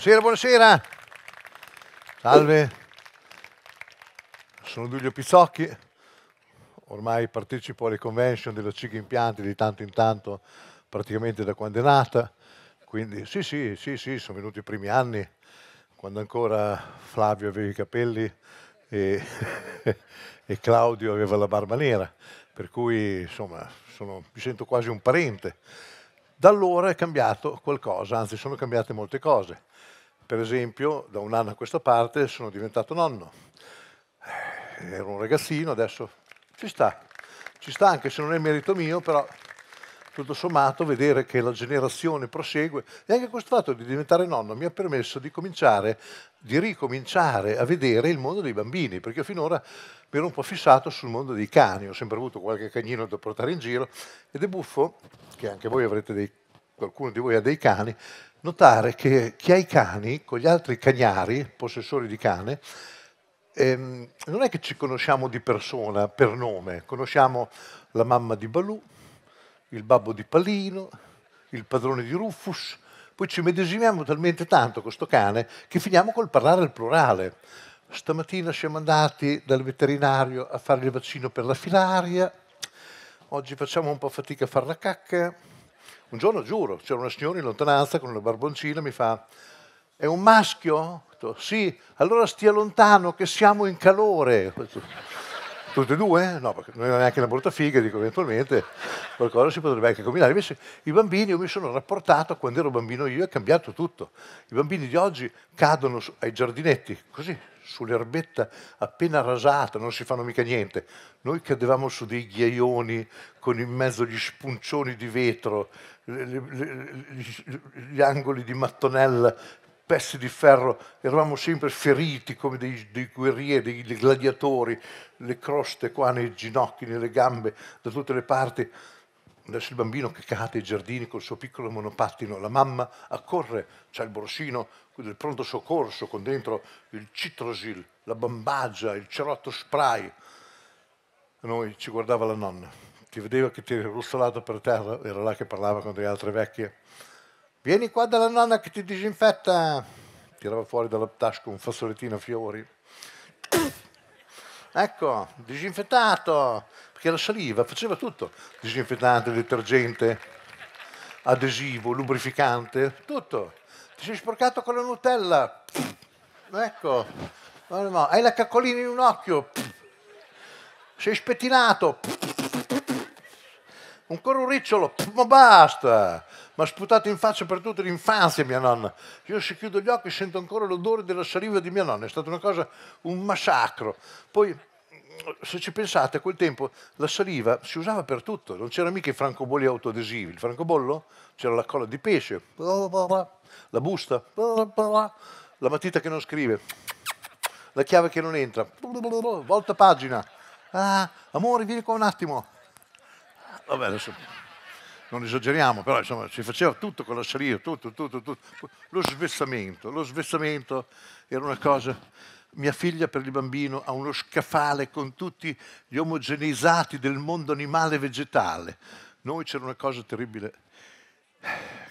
Buonasera, buonasera. Salve. Sono Giulio Pizzocchi. Ormai partecipo alle convention della CIG Impianti di tanto in tanto, praticamente da quando è nata. Quindi sì, sì, sì, sì, sono venuti i primi anni, quando ancora Flavio aveva i capelli e, e Claudio aveva la barba nera. Per cui, insomma, sono, mi sento quasi un parente. Da allora è cambiato qualcosa, anzi sono cambiate molte cose. Per esempio, da un anno a questa parte sono diventato nonno. Eh, ero un ragazzino, adesso ci sta. Ci sta anche se non è merito mio, però tutto sommato vedere che la generazione prosegue e anche questo fatto di diventare nonno mi ha permesso di cominciare, di ricominciare a vedere il mondo dei bambini, perché finora mi ero un po' fissato sul mondo dei cani, ho sempre avuto qualche cagnino da portare in giro ed è buffo che anche voi avrete dei, qualcuno di voi ha dei cani notare che chi ha i cani, con gli altri cagnari, possessori di cane, ehm, non è che ci conosciamo di persona, per nome, conosciamo la mamma di Balù, il babbo di Palino, il padrone di Rufus, poi ci medesimiamo talmente tanto con questo cane che finiamo col parlare al plurale. Stamattina siamo andati dal veterinario a fare il vaccino per la filaria, oggi facciamo un po' fatica a fare la cacca, un giorno giuro, c'era una signora in lontananza con una barboncina, mi fa, è un maschio? sì, allora stia lontano che siamo in calore. Tutte e due? No, perché non è neanche una brutta figa, dico eventualmente qualcosa si potrebbe anche combinare. Invece i bambini, io mi sono rapportato a quando ero bambino io, è cambiato tutto. I bambini di oggi cadono ai giardinetti, così, sull'erbetta appena rasata, non si fanno mica niente. Noi cadevamo su dei ghiaioni con in mezzo gli spuncioni di vetro, gli angoli di mattonella, pezzi di ferro, eravamo sempre feriti come dei, dei guerrieri, dei, gladiatori, le croste qua nei ginocchi, nelle gambe, da tutte le parti. Adesso il bambino che cade ai giardini col suo piccolo monopattino, la mamma accorre, c'è il borsino, quello del pronto soccorso con dentro il citrosil, la bambagia, il cerotto spray. Noi ci guardava la nonna, ti vedeva che ti eri russolato per terra, era là che parlava con le altre vecchie. Vieni qua dalla nonna che ti disinfetta. Tirava fuori dalla tasca un fazzolettino a fiori. ecco, disinfettato, perché la saliva, faceva tutto. Disinfettante, detergente, adesivo, lubrificante, tutto ti sei sporcato con la Nutella. Ecco, hai la caccolina in un occhio. Sei spettinato. Ancora un ricciolo, ma basta. Mi ha sputato in faccia per tutta l'infanzia mia nonna. Io se chiudo gli occhi sento ancora l'odore della saliva di mia nonna. È stata una cosa, un massacro. Poi se ci pensate, a quel tempo la saliva si usava per tutto, non c'erano mica i francobolli autoadesivi. Il francobollo c'era la colla di pesce, la busta, la matita che non scrive, la chiave che non entra, volta pagina. Ah, amore, vieni qua un attimo. Vabbè, adesso non esageriamo, però insomma si faceva tutto con la saliva, tutto, tutto, tutto. Lo svezzamento, lo svezzamento era una cosa mia figlia per il bambino ha uno scaffale con tutti gli omogeneizzati del mondo animale e vegetale. Noi c'era una cosa terribile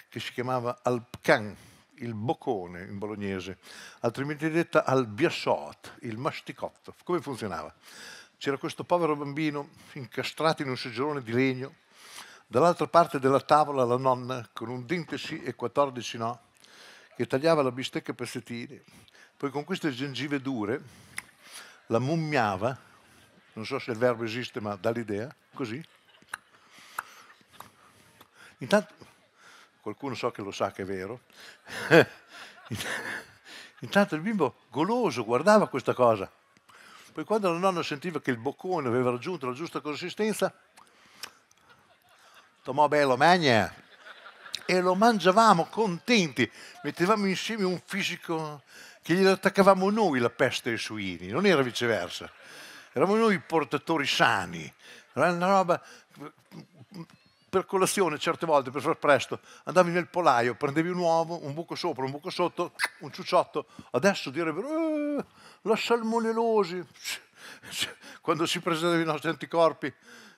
che si chiamava alpcan, il boccone in bolognese, altrimenti detta albiassot, il masticotto. Come funzionava? C'era questo povero bambino incastrato in un seggiolone di legno, dall'altra parte della tavola la nonna con un dente sì e 14 no, che tagliava la bistecca a pezzettini poi con queste gengive dure la mummiava, non so se il verbo esiste ma dà l'idea, così. Intanto, qualcuno so che lo sa che è vero, intanto il bimbo goloso guardava questa cosa. Poi quando la nonna sentiva che il boccone aveva raggiunto la giusta consistenza, tomò bello, magna, e lo mangiavamo contenti, mettevamo insieme un fisico che glielo attaccavamo noi la peste ai suini, non era viceversa. Eravamo noi i portatori sani, era una roba per colazione certe volte, per far presto, andavi nel polaio, prendevi un uovo, un buco sopra, un buco sotto, un ciucciotto. Adesso direbbero, eh, la salmonellosi. Quando si presentavano i nostri anticorpi,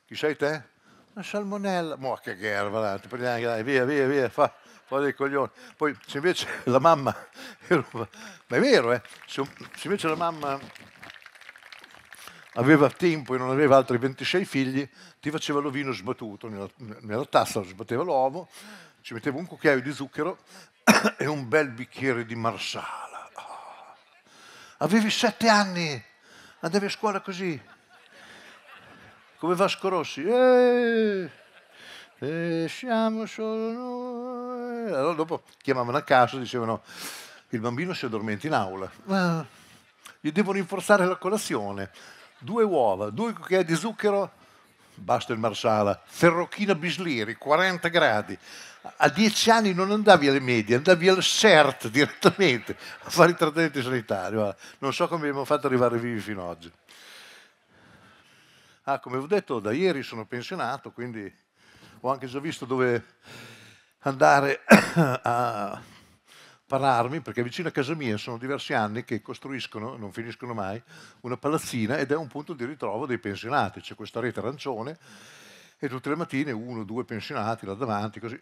chi sei te? una salmonella, mo che gherba, dai, via, via, via, fa, fa dei coglioni. Poi se invece la mamma, ma è vero, eh, se, se invece la mamma aveva tempo e non aveva altri 26 figli, ti faceva l'ovino sbattuto, nella, nella tazza sbatteva l'uovo, ci metteva un cucchiaio di zucchero e un bel bicchiere di marsala. Oh. Avevi sette anni, andavi a scuola così come Vasco Rossi. Eh, eh, siamo solo noi. Allora dopo chiamavano a casa e dicevano il bambino si addormenta in aula. Ma gli devo rinforzare la colazione. Due uova, due cucchiai di zucchero, basta il marsala, ferrocchina bisliri, 40 gradi. A dieci anni non andavi alle medie, andavi al CERT direttamente a fare il trattamento sanitario. Non so come abbiamo fatto arrivare vivi fino ad oggi. Ah, come ho detto, da ieri sono pensionato, quindi ho anche già visto dove andare a pararmi, perché vicino a casa mia sono diversi anni che costruiscono, non finiscono mai, una palazzina ed è un punto di ritrovo dei pensionati. C'è questa rete arancione e tutte le mattine uno o due pensionati là davanti, così,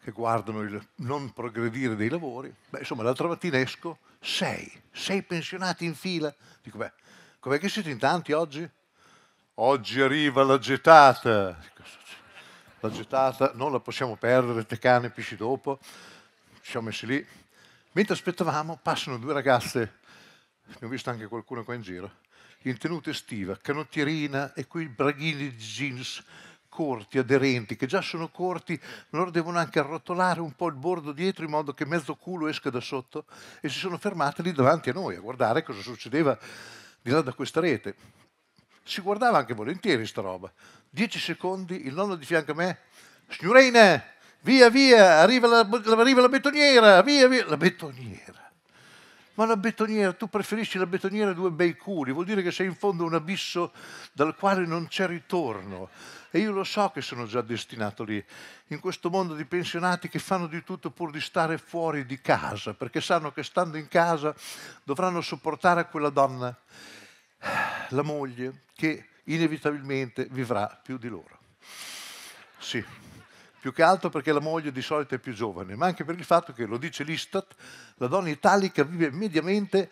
che guardano il non progredire dei lavori. Beh, insomma, l'altra mattina esco, sei, sei pensionati in fila. Dico, beh, Com'è che siete in tanti oggi? Oggi arriva la gettata. La gettata non la possiamo perdere, te cane, pisci dopo. Ci siamo messi lì. Mentre aspettavamo, passano due ragazze, ne ho visto anche qualcuna qua in giro, in tenuta estiva, canottierina e quei braghini di jeans corti, aderenti, che già sono corti, ma loro devono anche arrotolare un po' il bordo dietro in modo che mezzo culo esca da sotto e si sono fermate lì davanti a noi a guardare cosa succedeva di là da questa rete. Si guardava anche volentieri sta roba. Dieci secondi, il nonno di fianco a me, signorina, via, via, arriva la, arriva la, betoniera, via, via, la betoniera ma la betoniera, tu preferisci la betoniera a due bei culi, vuol dire che sei in fondo a un abisso dal quale non c'è ritorno. E io lo so che sono già destinato lì, in questo mondo di pensionati che fanno di tutto pur di stare fuori di casa, perché sanno che stando in casa dovranno sopportare quella donna, la moglie, che inevitabilmente vivrà più di loro. Sì più che altro perché la moglie di solito è più giovane, ma anche per il fatto che, lo dice l'Istat, la donna italica vive mediamente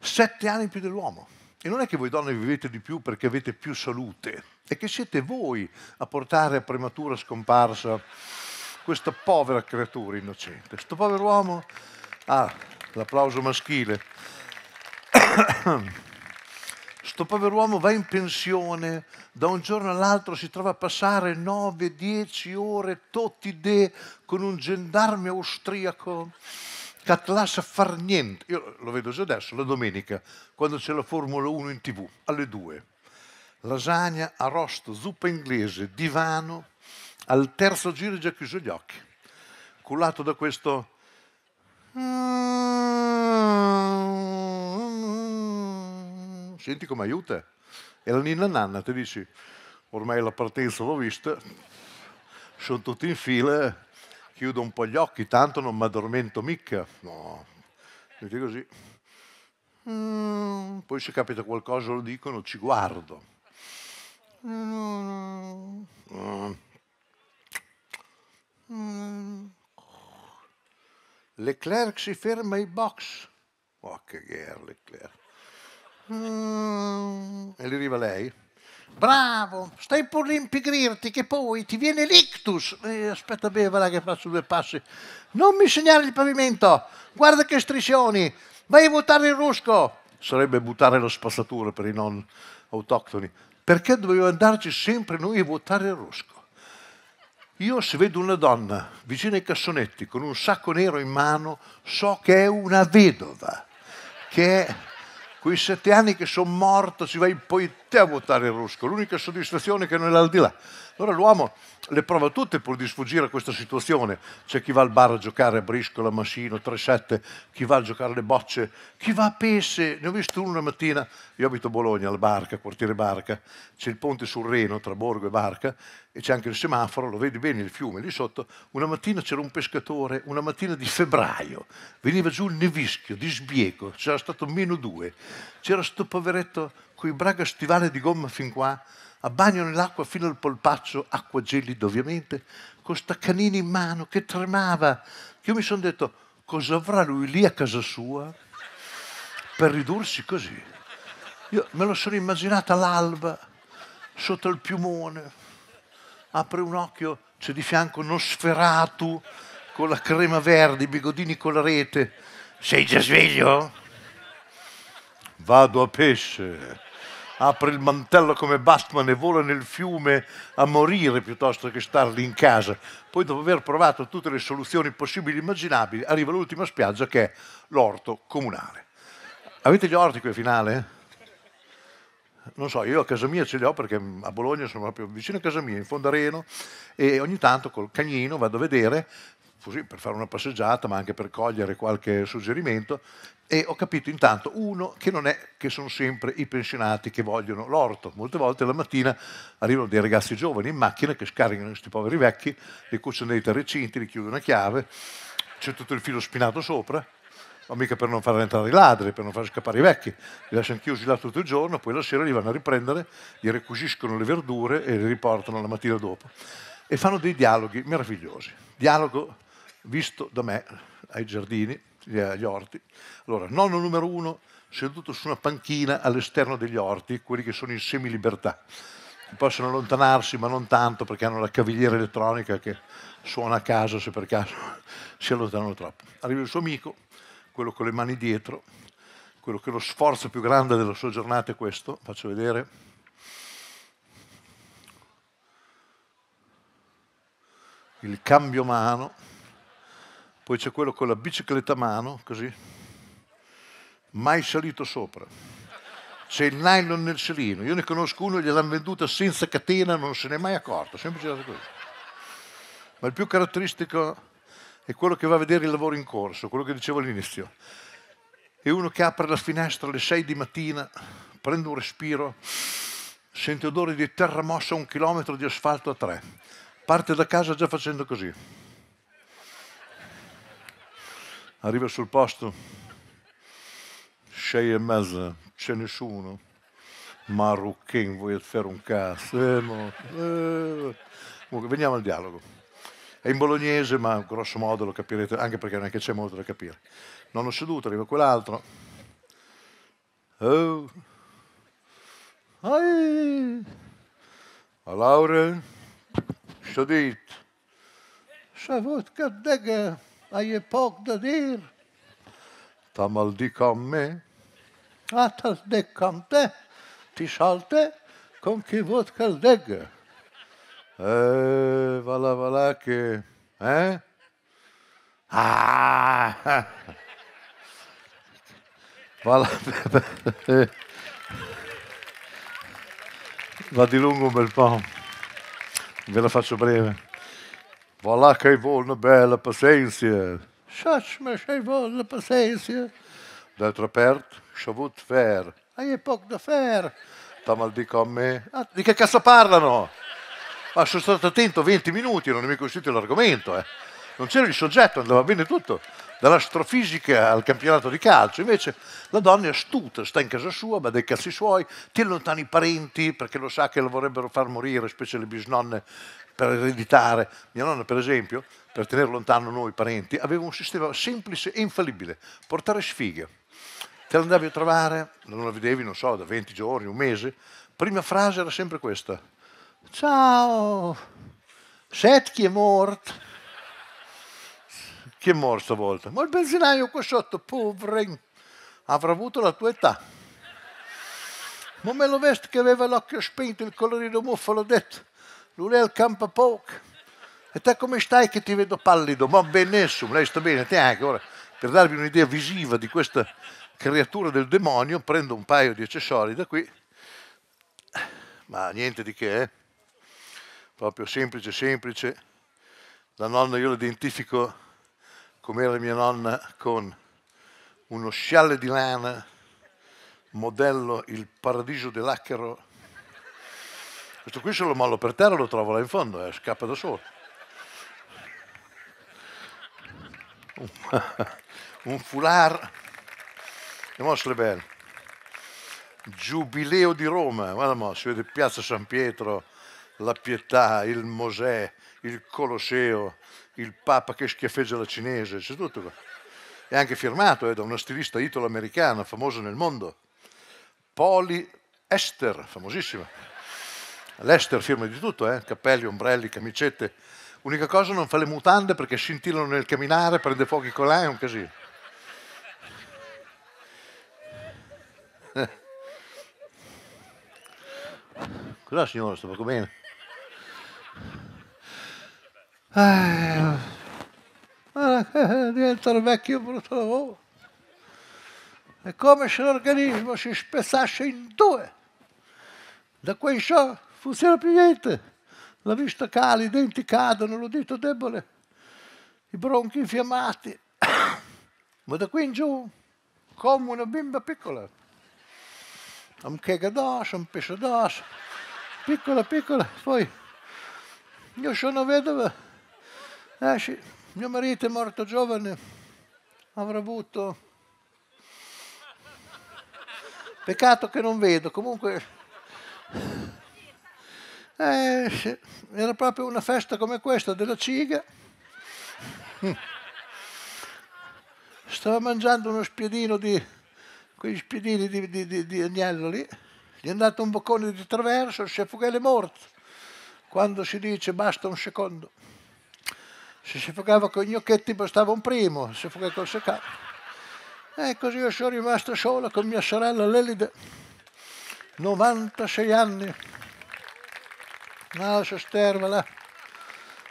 sette anni più dell'uomo. E non è che voi donne vivete di più perché avete più salute, è che siete voi a portare a prematura scomparsa questa povera creatura innocente. Questo povero uomo, ah, l'applauso maschile. Sto pover'uomo va in pensione, da un giorno all'altro si trova a passare 9-10 ore tutti de con un gendarme austriaco che atlas a far niente. Io lo vedo già adesso, la domenica, quando c'è la Formula 1 in tv, alle 2. Lasagna, arrosto, zuppa inglese, divano, al terzo giro già chiuso gli occhi, cullato da questo senti come aiuta. E la ninna nanna ti dici, ormai la partenza l'ho vista, sono tutti in fila, chiudo un po' gli occhi, tanto non mi addormento mica. No, senti così. Mm, poi se capita qualcosa lo dicono, ci guardo. Mm, Leclerc si ferma ai box. Oh, che guerra, Leclerc. Mm e gli arriva lei. Bravo, stai pur rimpigrirti che poi ti viene l'ictus. Eh, aspetta bene, guarda che faccio due passi. Non mi segnare il pavimento, guarda che striscioni, vai a buttare il rusco. Sarebbe buttare la spazzatura per i non autoctoni. Perché dovevo andarci sempre noi a buttare il rusco? Io se vedo una donna vicino ai cassonetti con un sacco nero in mano, so che è una vedova, che è quei sette anni che sono morto, ci vai poi te a votare il rusco, l'unica soddisfazione è che non è l'aldilà. Allora l'uomo le prova tutte pur di sfuggire a questa situazione. C'è chi va al bar a giocare a briscola, mascino, 3-7, chi va a giocare alle bocce, chi va a pesce. Ne ho visto uno una mattina, io abito a Bologna, al Barca, quartiere Barca, c'è il ponte sul Reno tra Borgo e Barca e c'è anche il semaforo, lo vedi bene il fiume lì sotto. Una mattina c'era un pescatore, una mattina di febbraio, veniva giù il nevischio, di sbieco, c'era stato meno due. C'era sto poveretto con i braga stivali di gomma fin qua a bagno nell'acqua fino al polpaccio, acqua gelida ovviamente, con staccanini in mano, che tremava. Io mi sono detto, cosa avrà lui lì a casa sua per ridursi così? Io me lo sono immaginata all'alba, sotto il piumone, apre un occhio, c'è di fianco uno sferato con la crema verde, i bigodini con la rete. Sei già sveglio? Vado a pesce apre il mantello come Batman e vola nel fiume a morire piuttosto che star lì in casa. Poi dopo aver provato tutte le soluzioni possibili e immaginabili, arriva l'ultima spiaggia che è l'orto comunale. Avete gli orti qui a finale? non so, io a casa mia ce li ho perché a Bologna sono proprio vicino a casa mia, in fondo a Reno, e ogni tanto col cagnino vado a vedere così per fare una passeggiata, ma anche per cogliere qualche suggerimento, e ho capito intanto, uno, che non è che sono sempre i pensionati che vogliono l'orto. Molte volte la mattina arrivano dei ragazzi giovani in macchina che scaricano questi poveri vecchi, li cucciano dei terrecinti, li chiudono a chiave, c'è tutto il filo spinato sopra, ma mica per non far entrare i ladri, per non far scappare i vecchi. Li lasciano chiusi là tutto il giorno, poi la sera li vanno a riprendere, gli recusiscono le verdure e le riportano la mattina dopo. E fanno dei dialoghi meravigliosi. Dialogo visto da me ai giardini, agli orti. Allora, nonno numero uno, seduto su una panchina all'esterno degli orti, quelli che sono in semilibertà. Possono allontanarsi, ma non tanto, perché hanno la cavigliera elettronica che suona a casa se per caso si allontanano troppo. Arriva il suo amico, quello con le mani dietro, quello che è lo sforzo più grande della sua giornata è questo, faccio vedere. Il cambio mano poi c'è quello con la bicicletta a mano, così, mai salito sopra. C'è il nylon nel serino. Io ne conosco uno, gliel'hanno venduta senza catena, non se n'è mai accorto, sempre girato così. Ma il più caratteristico è quello che va a vedere il lavoro in corso, quello che dicevo all'inizio. È uno che apre la finestra alle 6 di mattina, prende un respiro, sente odore di terra mossa a un chilometro di asfalto a tre. Parte da casa già facendo così. Arriva sul posto, sei e mezza, c'è nessuno. Marocchino, vuoi fare un cazzo? Eh, no. eh. Comunque, veniamo al dialogo. È in bolognese, ma grosso modo lo capirete, anche perché non è che c'è molto da capire. Non ho seduto, arriva quell'altro. Oh. Ai. A Laura, sedit. Savut, che hai poco da dire? Ta mal di con me? Ah, ti sdec con te? Ti salte con chi vuoi che sdegge? Eh, va là, va là che... Eh? Ah! Va là, va di lungo un bel po', ve la faccio breve. Voilà che vuol una bella pazienza. Sciacme hai vuol una pazienza. D'altra parte, ho sciavut fer. Hai poco da fer. Tamal dico a me. Ah, di che cazzo parlano? Ma sono stato attento 20 minuti, non è mica uscito l'argomento, eh. Non c'era il soggetto, andava bene tutto dall'astrofisica al campionato di calcio, invece la donna è astuta, sta in casa sua, va dai cazzi suoi, tiene lontani i parenti perché lo sa che lo vorrebbero far morire, specie le bisnonne per ereditare. Mia nonna, per esempio, per tenere lontano noi parenti, aveva un sistema semplice e infallibile, portare sfiga. Te la andavi a trovare, non la vedevi, non so, da 20 giorni, un mese, prima frase era sempre questa. Ciao, Setchi è morto. Chi è morto stavolta? Ma il benzinaio qua sotto, povero, avrà avuto la tua età. Ma me lo veste che aveva l'occhio spento, il colorino muffo, l'ho detto. Lui è il campo poco. E te come stai che ti vedo pallido? Ma benissimo, lei sta bene, te anche. Ora, per darvi un'idea visiva di questa creatura del demonio, prendo un paio di accessori da qui, ma niente di che, eh? proprio semplice, semplice. La nonna io la identifico come era mia nonna, con uno scialle di lana, modello il paradiso dell'acchero. Questo qui se lo mollo per terra lo trovo là in fondo, eh, scappa da solo. Un foulard, e mostre bene. Giubileo di Roma, guarda mo, si vede Piazza San Pietro, la Pietà, il Mosè, il Colosseo, il Papa che schiaffeggia la cinese, c'è tutto qua. È anche firmato eh, da una stilista italo-americana, famosa nel mondo, Poli Ester, famosissima. L'Ester firma di tutto, eh? capelli, ombrelli, camicette. Unica cosa non fa le mutande perché scintillano nel camminare, prende fuochi con là, è un casino. Eh. Cos'è signora? Sto poco bene. Eh, ah, eh, diventare vecchio brutto lavoro. È come se l'organismo si spezzasse in due. Da qui in so, non funziona più niente. La vista cala, i denti cadono, l'udito debole, i bronchi infiammati. Ma da qui in giù, come una bimba piccola. Un chega d'osso, un pesce d'osso. Piccola, piccola. Poi, io sono vedova esci, eh, mio marito è morto giovane, avrà avuto... Peccato che non vedo, comunque... Eh, Era proprio una festa come questa della ciga. Stava mangiando uno spiedino di... quei spiedini di, di, di, di agnello lì. Gli è andato un boccone di traverso, il chef è morto. Quando si dice basta un secondo. Se si giocava con i gnocchetti bastava un primo, se giocava con il seccato. E così io sono rimasto solo con mia sorella Lelide, 96 anni. No, sosterva là.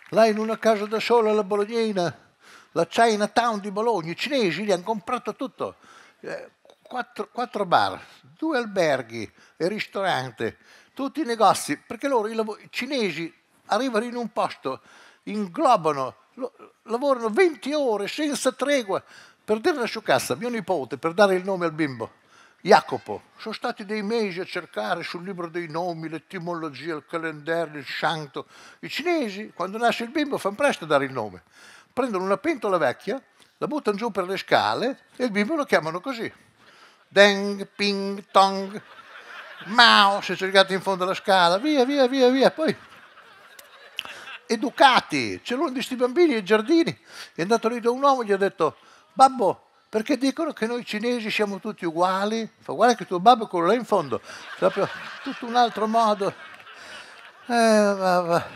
Là in una casa da sola alla Bolognina, la Chinatown di Bologna, i cinesi li hanno comprato tutto. Eh, quattro, quattro bar, due alberghi e ristorante, tutti i negozi, perché loro, i, i cinesi, arrivano in un posto, inglobano lavorano 20 ore senza tregua. per dire la sciocassa, mio nipote, per dare il nome al bimbo, Jacopo, sono stati dei mesi a cercare sul libro dei nomi, l'etimologia, il calendario, il shanto. I cinesi, quando nasce il bimbo, fanno presto a dare il nome. Prendono una pentola vecchia, la buttano giù per le scale e il bimbo lo chiamano così. Deng, ping, tong, mao, se cercate in fondo alla scala, via, via, via, via. Poi educati. C'è uno di questi bambini ai giardini, è andato lì da un uomo e gli ha detto, babbo, perché dicono che noi cinesi siamo tutti uguali? Fa, guarda che tuo babbo è quello là in fondo, proprio tutto un altro modo. Eh, va,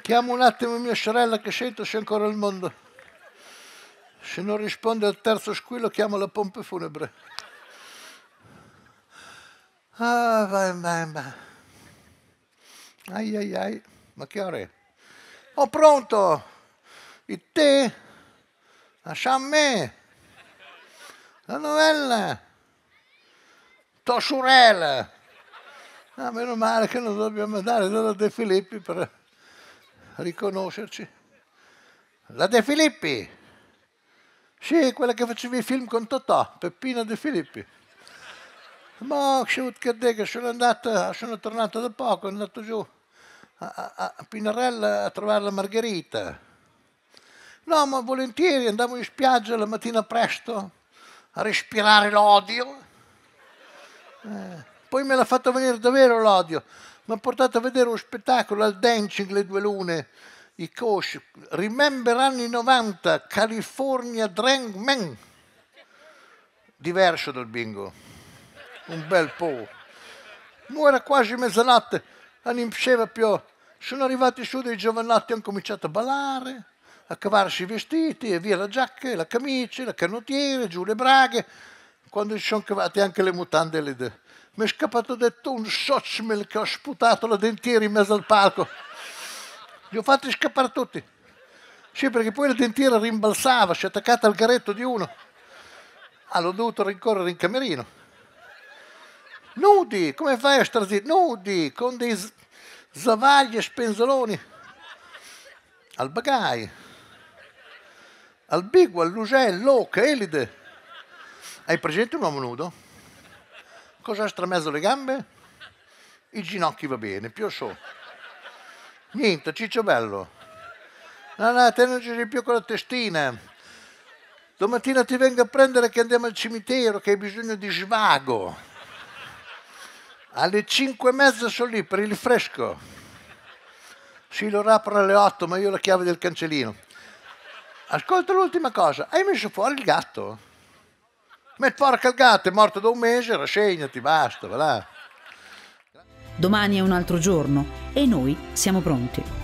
Chiamo un attimo mia sorella che sento se ancora il mondo. Se non risponde al terzo squillo chiamo la pompa funebre. Ah, vai, vai, vai. Ai, ai, ai. Ma che ore? è? Ho pronto il tè, la sciamme, la novella, tua sorella. Ah, meno male che non dobbiamo andare dalla De Filippi per riconoscerci. La De Filippi? Sì, quella che facevi i film con Totò, Peppina De Filippi. Ma che che sono andato, sono tornato da poco, sono andato giù a, a, Pinarella a trovare la Margherita. No, ma volentieri andavo in spiaggia la mattina presto a respirare l'odio. Eh, poi me l'ha fatto venire davvero l'odio. Mi ha portato a vedere uno spettacolo al Dancing le due lune, i Kosh. Remember anni 90, California Drang Men. Diverso dal bingo. Un bel po'. Mo era quasi mezzanotte non piaceva più. Sono arrivati su dei giovanotti, hanno cominciato a ballare, a cavarsi i vestiti e via la giacca, la camicia, la canottiera, giù le braghe. Quando ci sono cavate anche le mutande le... De... Mi è scappato detto un sozzmel che ho sputato la dentiera in mezzo al palco. Li ho fatti scappare tutti. Sì, perché poi la dentiera rimbalzava, si è attaccata al garetto di uno. Ah, l'ho dovuto rincorrere in camerino. Nudi, come fai a star zitto? Nudi, con dei zavagli e spenzoloni. Al bagai, al bigo, all'ugello, che elide. Hai presente un uomo nudo? Cosa ha stramezzo le gambe? I ginocchi va bene, più so. Niente, ciccio bello. No, no, te non ci sei più con la testina. Domattina ti vengo a prendere che andiamo al cimitero, che hai bisogno di svago. Alle 5 e mezza sono lì per il fresco. Sì, lo apro alle 8, ma io ho la chiave del cancellino. Ascolta l'ultima cosa, hai messo fuori il gatto? Ma porca il gatto, è morto da un mese, rassegnati, basta, va là. Domani è un altro giorno e noi siamo pronti.